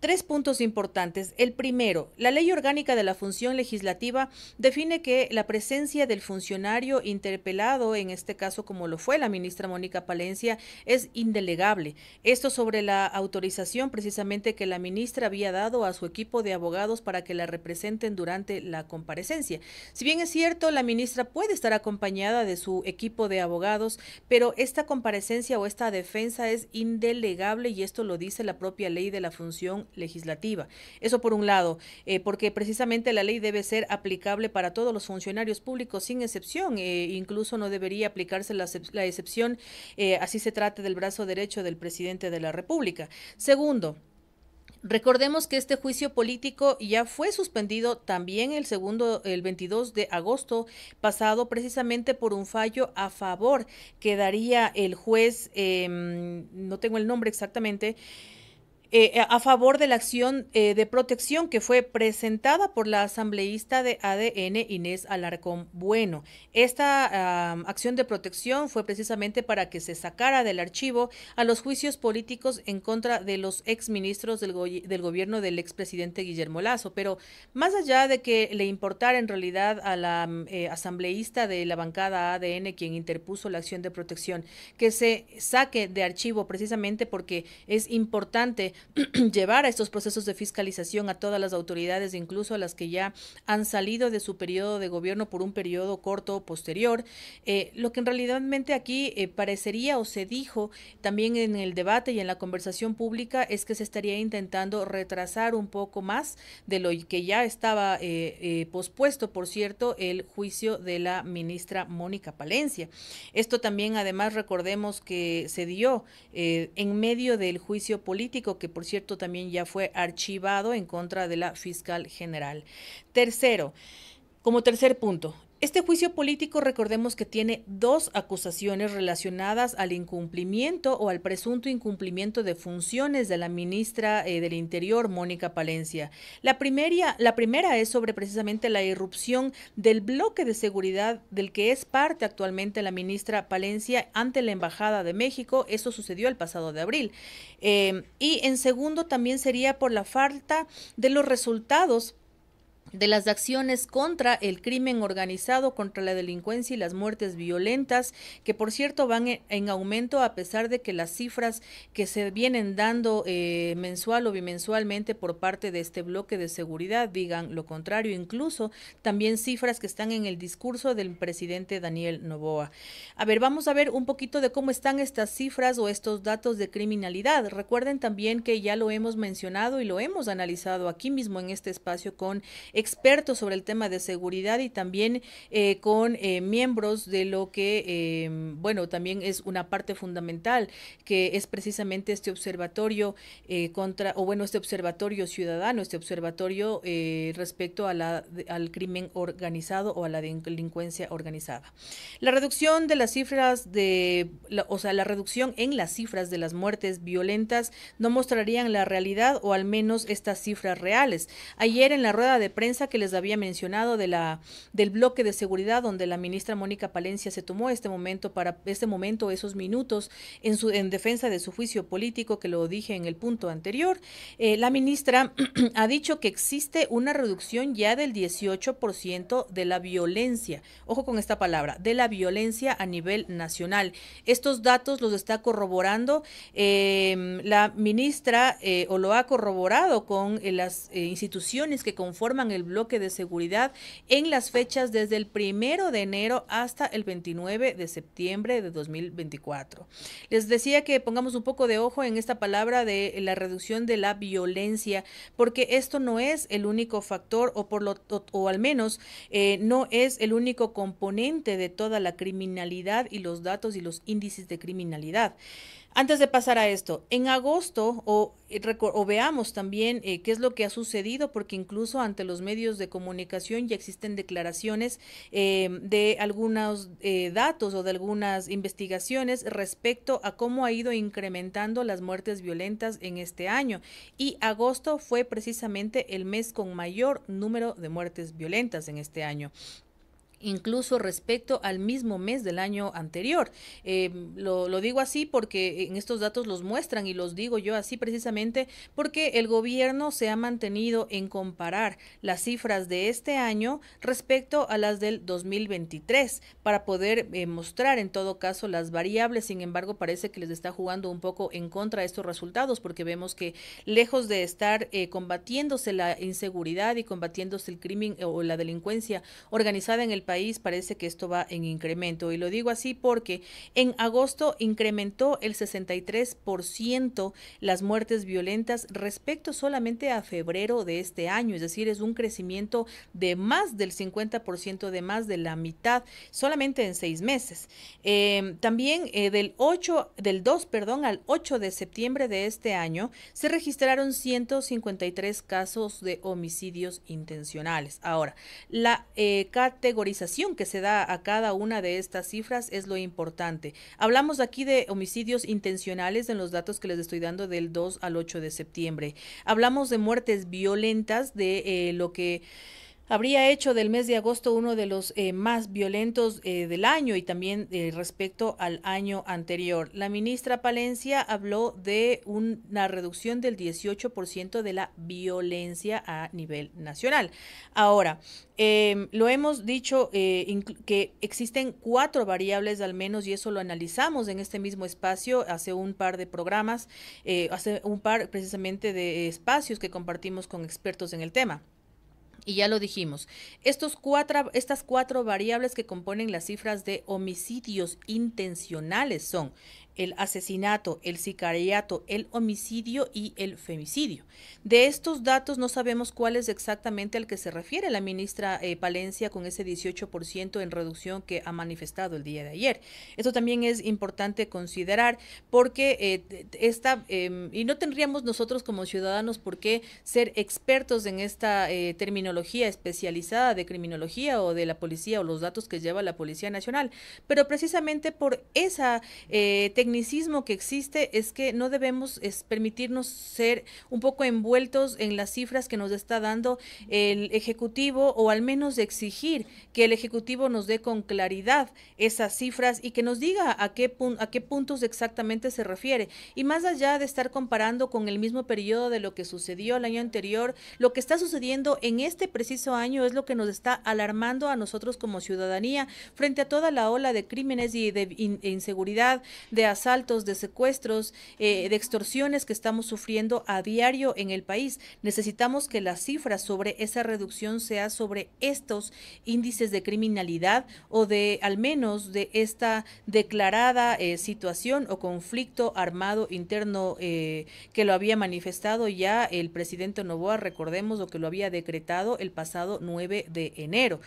Tres puntos importantes. El primero, la ley orgánica de la función legislativa define que la presencia del funcionario interpelado, en este caso como lo fue la ministra Mónica Palencia, es indelegable. Esto sobre la autorización precisamente que la ministra había dado a su equipo de abogados para que la representen durante la comparecencia. Si bien es cierto, la ministra puede estar acompañada de su equipo de abogados, pero esta comparecencia o esta defensa es indelegable y esto lo dice la propia ley de la función legislativa. Eso por un lado, eh, porque precisamente la ley debe ser aplicable para todos los funcionarios públicos sin excepción. Eh, incluso no debería aplicarse la, excepción, eh, así se trate del brazo derecho del presidente de la República. Segundo, Recordemos que este juicio político ya fue suspendido también el segundo, el 22 de agosto pasado, precisamente por un fallo a favor que daría el juez, em, no tengo el nombre exactamente, eh, eh, a favor de la acción eh, de protección que fue presentada por la asambleísta de ADN Inés Alarcón Bueno. Esta acción de protección fue precisamente para que se sacara del archivo a los juicios políticos en contra de los exministros del, del gobierno del expresidente Guillermo Lazo. Pero más allá de que le importara en realidad a la asambleísta de la bancada ADN quien interpuso la acción de protección, que se saque de archivo precisamente porque es importante llevar a estos procesos de fiscalización a todas las autoridades, incluso a las que ya han salido de su periodo de gobierno por un periodo corto posterior. Eh, lo que en realidad aquí eh, parecería o se dijo también en el debate y en la conversación pública es que se estaría intentando retrasar un poco más de lo que ya estaba eh, pospuesto, por cierto, el juicio de la ministra Mónica Palencia. Esto también, además, recordemos que se dio en medio del juicio político que y por cierto también ya fue archivado en contra de la fiscal general. Tercero, como tercer punto, este juicio político recordemos que tiene dos acusaciones relacionadas al incumplimiento o al presunto incumplimiento de funciones de la ministra eh, del Interior, Mónica Palencia. La primera, la primera es sobre precisamente la irrupción del bloque de seguridad del que es parte actualmente la ministra Palencia ante la Embajada de México. Eso sucedió el pasado de abril. Eh, y en segundo también sería por la falta de los resultados de las acciones contra el crimen organizado, contra la delincuencia y las muertes violentas, que por cierto van e, en aumento a pesar de que las cifras que se vienen dando eh, mensual o bimensualmente por parte de este bloque de seguridad digan lo contrario, incluso también cifras que están en el discurso del presidente Daniel Novoa. A ver, vamos a ver un poquito de cómo están estas cifras o estos datos de criminalidad. Recuerden también que ya lo hemos mencionado y lo hemos analizado aquí mismo en este espacio con expertos sobre el tema de seguridad y también eh, con eh, miembros de lo que, em, bueno, también es una parte fundamental, que es precisamente este observatorio eh, contra, o bueno, este observatorio ciudadano, este observatorio respecto a la, al crimen organizado o a la delincuencia organizada. La reducción de las cifras de, o sea, la reducción en las cifras de las muertes violentas no mostrarían la realidad o al menos estas cifras reales. Ayer en la rueda de prensa, que les había mencionado de la, del bloque de seguridad donde la ministra Mónica Palencia se tomó este momento para este momento esos minutos en su en defensa de su juicio político que lo dije en el punto anterior. Eh, la ministra ha dicho que existe una reducción ya del 18% de la violencia. Ojo con esta palabra, de la violencia a nivel nacional. Estos datos los está corroborando em, la ministra eh, o lo ha corroborado con eh, las instituciones que conforman el bloque de seguridad en las fechas desde el primero de enero hasta el 29 de septiembre de 2024. Les decía que pongamos un poco de ojo en esta palabra de la reducción de la violencia, porque esto no es el único factor o por lo o, al menos eh, no es el único componente de toda la criminalidad y los datos y los índices de criminalidad. Antes de pasar a esto, en agosto, o, eh, veamos también eh, qué es lo que ha sucedido, porque incluso ante los medios de comunicación ya existen declaraciones em, de algunos eh, datos o de algunas investigaciones respecto a cómo ha ido incrementando las muertes violentas en este año. Y agosto fue precisamente el mes con mayor número de muertes violentas en este año incluso respecto al mismo mes del año anterior. Em, lo, digo así porque eh, en estos datos los muestran y los digo yo así precisamente porque el gobierno se ha mantenido en comparar las cifras de este año respecto a las del 2023 para poder eh, mostrar en todo caso las variables. Sin embargo, parece que les está jugando un poco en contra de estos resultados porque vemos que lejos de estar eh, combatiéndose la inseguridad y combatiéndose el crimen o la delincuencia organizada en el país parece que esto va en incremento. Y lo digo así porque en agosto incrementó el 63% las muertes violentas respecto solamente a febrero de este año. Es decir, es un crecimiento de más del 50%, de más de la mitad, solamente en seis meses. Em, también eh, del 8, del 2, perdón, al 8 de septiembre de este año se registraron 153 casos de homicidios intencionales. Ahora, la eh, categorización que se da a cada una de estas cifras es lo importante. Hablamos aquí de homicidios intencionales en los datos que les estoy dando del 2 al 8 de septiembre. Hablamos de muertes violentas, de eh, lo que habría hecho del mes de agosto uno de los eh, más violentos eh, del año y también eh, respecto al año anterior. La ministra Palencia habló de una reducción del 18% de la violencia a nivel nacional. Ahora, em, lo hemos dicho que existen cuatro variables al menos y eso lo analizamos en este mismo espacio hace un par de programas, hace un par precisamente de espacios que compartimos con expertos en el tema. Y ya lo dijimos, estos cuatro, estas cuatro variables que componen las cifras de homicidios intencionales son el asesinato, el sicariato, el homicidio y el femicidio. De estos datos no sabemos cuál es exactamente al que se refiere la ministra eh, Palencia con ese 18% en reducción que ha manifestado el día de ayer. Esto también es importante considerar porque eh, esta, em, y no tendríamos nosotros como ciudadanos por qué ser expertos en esta eh, terminología especializada de criminología o de la policía o los datos que lleva la Policía Nacional, pero precisamente por esa tecnología tecnicismo que existe es que no debemos permitirnos ser un poco envueltos en las cifras que nos está dando el Ejecutivo o al menos exigir que el Ejecutivo nos dé con claridad esas cifras y que nos diga a qué, a qué puntos exactamente se refiere. Y más allá de estar comparando con el mismo periodo de lo que sucedió el año anterior, lo que está sucediendo en este preciso año es lo que nos está alarmando a nosotros como ciudadanía frente a toda la ola de crímenes y de inseguridad, de asaltos, de secuestros, eh, de extorsiones que estamos sufriendo a diario en el país. Necesitamos que las cifras sobre esa reducción sea sobre estos índices de criminalidad o de al menos de esta declarada eh, situación o conflicto armado interno eh, que lo había manifestado ya el presidente Novoa, recordemos lo que lo había decretado el pasado 9 de enero.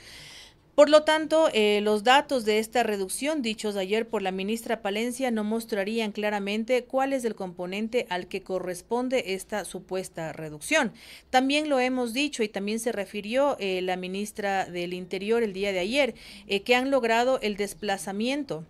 Por lo tanto, eh, los datos de esta reducción dichos ayer por la ministra Palencia no mostrarían claramente cuál es el componente al que corresponde esta supuesta reducción. También lo hemos dicho y también se refirió eh, la ministra del Interior el día de ayer, eh, que han logrado el desplazamiento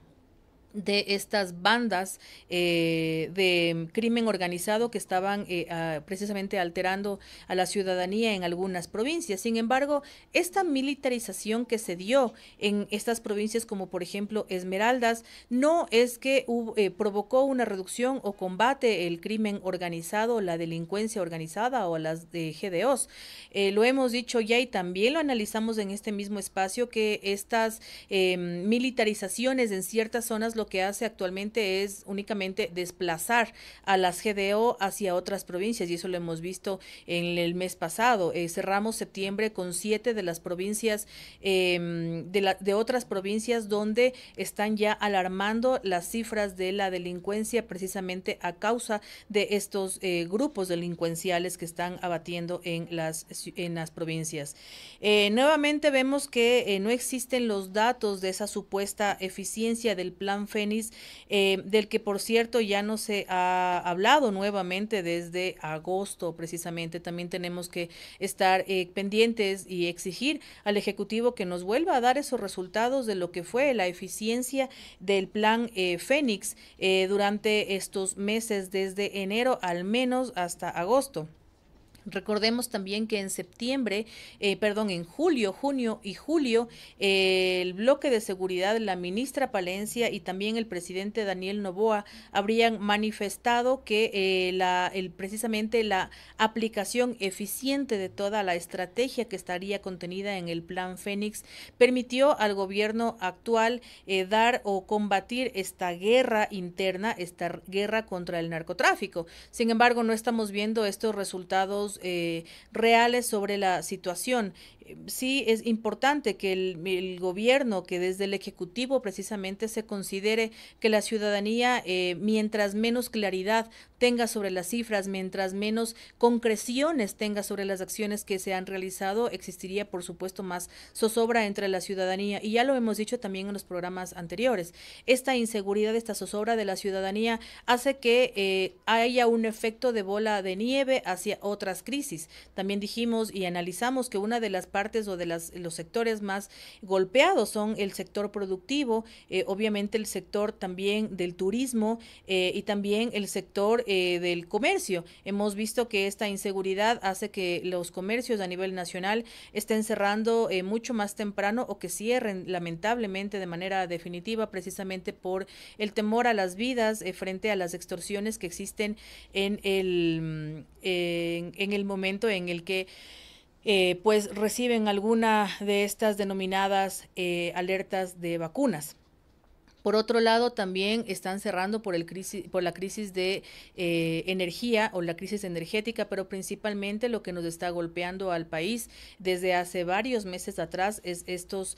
de estas bandas eh, de crimen organizado que estaban eh, precisamente alterando a la ciudadanía en algunas provincias. Sin embargo, esta militarización que se dio en estas provincias como por ejemplo Esmeraldas no es que eh, provocó una reducción o combate el crimen organizado, la delincuencia organizada o las de GDOs. lo hemos dicho ya y también lo analizamos en este mismo espacio que estas militarizaciones en ciertas zonas lo que hace actualmente es únicamente desplazar a las GDO hacia otras provincias y eso lo hemos visto en el mes pasado. Eh, cerramos septiembre con siete de las provincias, em, de, otras provincias donde están ya alarmando las cifras de la delincuencia precisamente a causa de estos eh, grupos delincuenciales que están abatiendo en las, en las provincias. Eh, nuevamente vemos que no existen los datos de esa supuesta eficiencia del plan Fénix, eh, del que por cierto ya no se ha hablado nuevamente desde agosto precisamente. También tenemos que estar eh, pendientes y exigir al Ejecutivo que nos vuelva a dar esos resultados de lo que fue la eficiencia del plan eh, Fénix durante estos meses, desde enero al menos hasta agosto. Recordemos también que en septiembre, eh, perdón, en julio, junio y julio, eh, el bloque de seguridad, la ministra Palencia y también el presidente Daniel Novoa habrían manifestado que eh, la, el, precisamente la aplicación eficiente de toda la estrategia que estaría contenida en el Plan Fénix permitió al gobierno actual dar o combatir esta guerra interna, esta guerra contra el narcotráfico. Sin embargo, no estamos viendo estos resultados eh, reales sobre la situación sí es importante que el, gobierno, que desde el Ejecutivo precisamente se considere que la ciudadanía, eh, mientras menos claridad tenga sobre las cifras, mientras menos concreciones tenga sobre las acciones que se han realizado, existiría por supuesto más zozobra entre la ciudadanía. Y ya lo hemos dicho también en los programas anteriores. Esta inseguridad, esta zozobra de la ciudadanía hace que eh, haya un efecto de bola de nieve hacia otras crisis. También dijimos y analizamos que una de las partes o de las, los sectores más golpeados son el sector productivo, eh, obviamente el sector también del turismo eh, y también el sector eh, del comercio. Hemos visto que esta inseguridad hace que los comercios a nivel nacional estén cerrando mucho más temprano o que cierren lamentablemente de manera definitiva precisamente por el temor a las vidas frente a las extorsiones que existen en el, mm, en el momento en el que eh, pues reciben alguna de estas denominadas eh, alertas de vacunas. Por otro lado, también están cerrando por, el crisis, por la crisis de eh, energía o la crisis energética, pero principalmente lo que nos está golpeando al país desde hace varios meses atrás es estos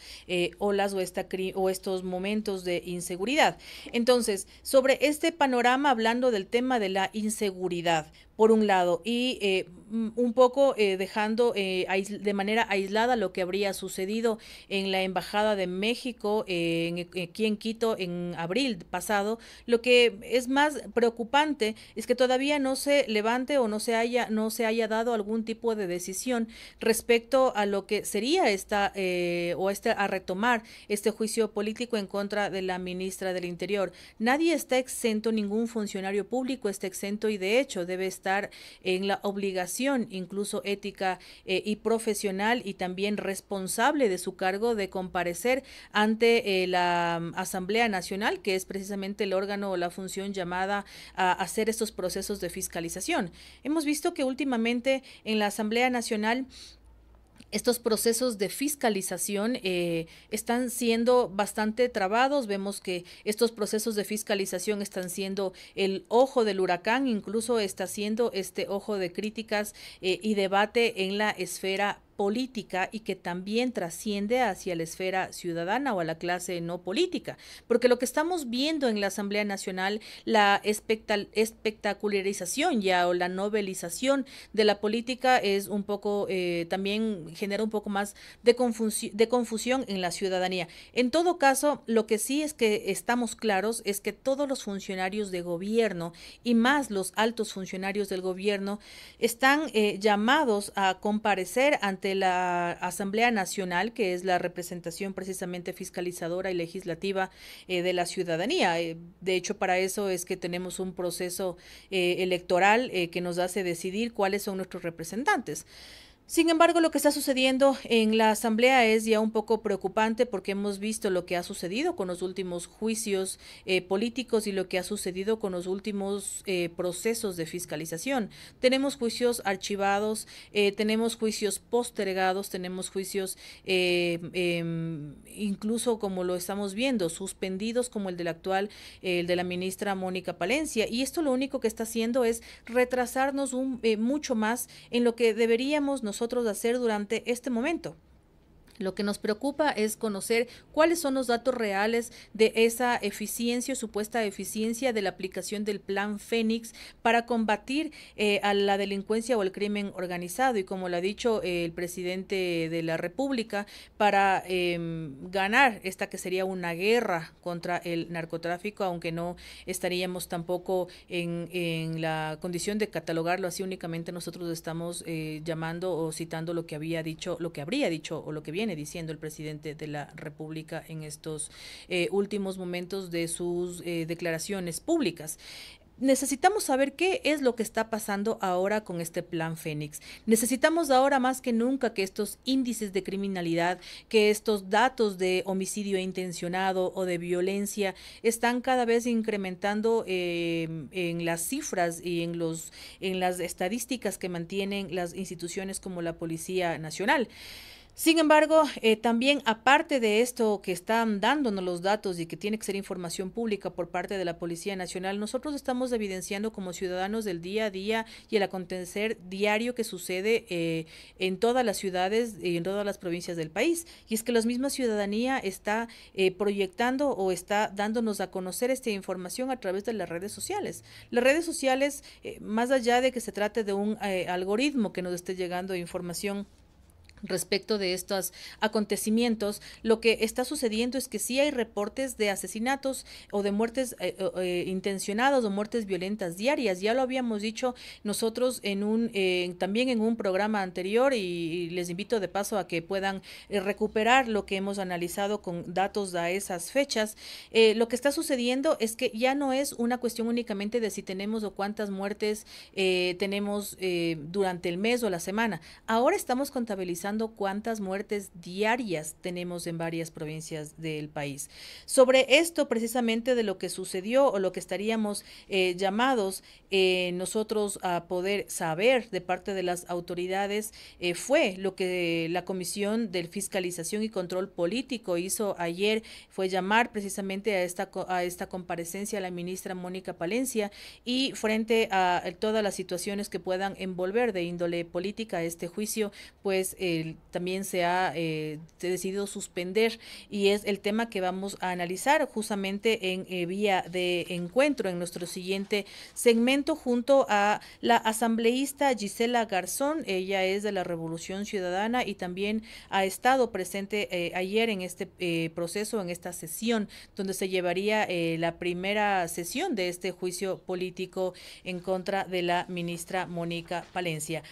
olas o, esta, o estos momentos de inseguridad. Entonces, sobre este panorama, hablando del tema de la inseguridad, por un lado, y Mm, un poco eh, dejando eh, de manera aislada lo que habría sucedido en la Embajada de México eh, en, e-, aquí en Quito en abril pasado. Lo que es más preocupante es que todavía no se levante o no se haya, no se haya dado algún tipo de decisión respecto a lo que sería esta o este, a retomar este juicio político en contra de la ministra del Interior. Nadie está exento, ningún funcionario público está exento y de hecho debe estar en la obligación incluso ética eh, y profesional y también responsable de su cargo de comparecer ante eh, la mm, Asamblea Nacional, que es precisamente el órgano o la función llamada a hacer estos procesos de fiscalización. Hemos visto que últimamente en la Asamblea Nacional estos procesos de fiscalización eh, están siendo bastante trabados. Vemos que estos procesos de fiscalización están siendo el ojo del huracán, incluso está siendo este ojo de críticas eh, y debate en la esfera política y que también trasciende hacia la esfera ciudadana o a la clase no política. Porque lo que estamos viendo en la Asamblea Nacional, la espectacularización ya o la novelización de la política es un poco, eh, también genera un poco más de, confusión en la ciudadanía. En todo caso, lo que sí es que estamos claros es que todos los funcionarios de gobierno y más los altos funcionarios del gobierno están eh, llamados a comparecer ante de la Asamblea Nacional, que es la representación precisamente fiscalizadora y legislativa eh, de la ciudadanía. Eh, de hecho, para eso es que tenemos un proceso eh, electoral que nos hace decidir cuáles son nuestros representantes. Sin embargo, lo que está sucediendo en la Asamblea es ya un poco preocupante porque hemos visto lo que ha sucedido con los últimos juicios eh, políticos y lo que ha sucedido con los últimos eh, procesos de fiscalización. Tenemos juicios archivados, eh, tenemos juicios postergados, tenemos juicios em, incluso como lo estamos viendo, suspendidos como el del actual, el de la ministra Mónica Palencia. Y esto lo único que está haciendo es retrasarnos un, mucho más en lo que deberíamos nosotros nosotros hacer durante este momento. Lo que nos preocupa es conocer cuáles son los datos reales de esa eficiencia supuesta eficiencia de la aplicación del plan Fénix para combatir eh, a la delincuencia o el crimen organizado y como lo ha dicho eh, el presidente de la República, para em, ganar esta que sería una guerra contra el narcotráfico, aunque no estaríamos tampoco en, en la condición de catalogarlo así únicamente nosotros estamos eh, llamando o citando lo que había dicho, lo que habría dicho o lo que viene diciendo el presidente de la República en estos eh, últimos momentos de sus eh, declaraciones públicas necesitamos saber qué es lo que está pasando ahora con este plan Fénix. Necesitamos ahora más que nunca que estos índices de criminalidad, que estos datos de homicidio intencionado o de violencia están cada vez incrementando eh, en las cifras y en, los, en las estadísticas que mantienen las instituciones como la Policía Nacional. Sin embargo, eh, también aparte de esto que están dándonos los datos y que tiene que ser información pública por parte de la Policía Nacional, nosotros estamos evidenciando como ciudadanos del día a día y el acontecer diario que sucede eh, en todas las ciudades y en todas las provincias del país. Y es que la misma ciudadanía está eh, proyectando o está dándonos a conocer esta información a través de las redes sociales. Las redes sociales, más allá de que se trate de un algoritmo que nos esté llegando información, respecto de estos acontecimientos, lo que está sucediendo es que sí hay reportes de asesinatos o de muertes eh, eh, intencionados intencionadas o muertes violentas diarias. Ya lo habíamos dicho nosotros en un eh, también en un programa anterior y, y, les invito de paso a que puedan recuperar lo que hemos analizado con datos a esas fechas. lo que está sucediendo es que ya no es una cuestión únicamente de si tenemos o cuántas muertes tenemos durante el mes o la semana. Ahora estamos contabilizando cuántas muertes diarias tenemos en varias provincias del país. Sobre esto precisamente de lo que sucedió o lo que estaríamos eh, llamados eh, nosotros a poder saber de parte de las autoridades eh, fue lo que la Comisión de Fiscalización y Control Político hizo ayer, fue llamar precisamente a esta, a esta comparecencia a la ministra Mónica Palencia y frente a todas las situaciones que puedan envolver de índole política este juicio, pues también eh, se ha decidido suspender y es el tema que vamos a analizar justamente en eh, vía de encuentro en nuestro siguiente segmento junto a la asambleísta Gisela Garzón. Ella es de la Revolución Ciudadana y también ha estado presente eh, ayer en este proceso, en esta sesión, donde se llevaría la primera sesión de este juicio político en contra de la ministra Mónica Palencia.